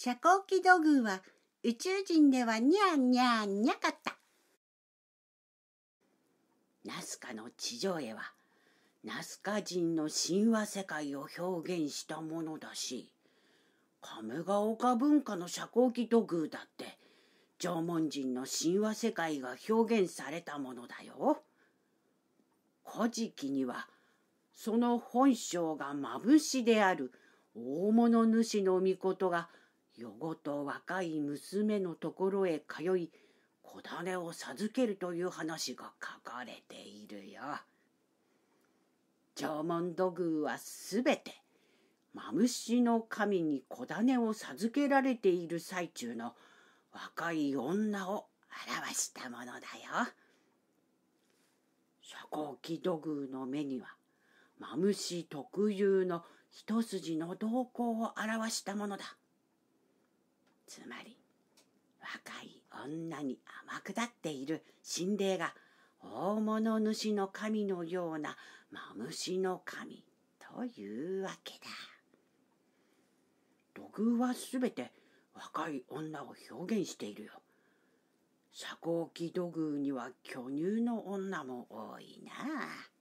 遮光器土偶は宇宙人ではニャーニャーニャかった。ナスカの地上絵はナスカ人の神話世界を表現したものだし亀ヶ丘文化の遮光器土偶だって縄文人の神話世界が表現されたものだよ。古事記にはその本性がまぶしである大物主の御事が夜ごと若い娘のところへ通い子種を授けるという話が書かれているよ。縄文土偶はすべてマムシの神に子種を授けられている最中の若い女を表したものだよ。遮光器土偶の目にはマムシ特有の一筋の動向を表したものだ。つまり若い女に天下っている神霊が大物主の神のようなマムシの神というわけだ。土偶はすべて若い女を表現しているよ。遮光器土偶には巨乳の女も多いなあ。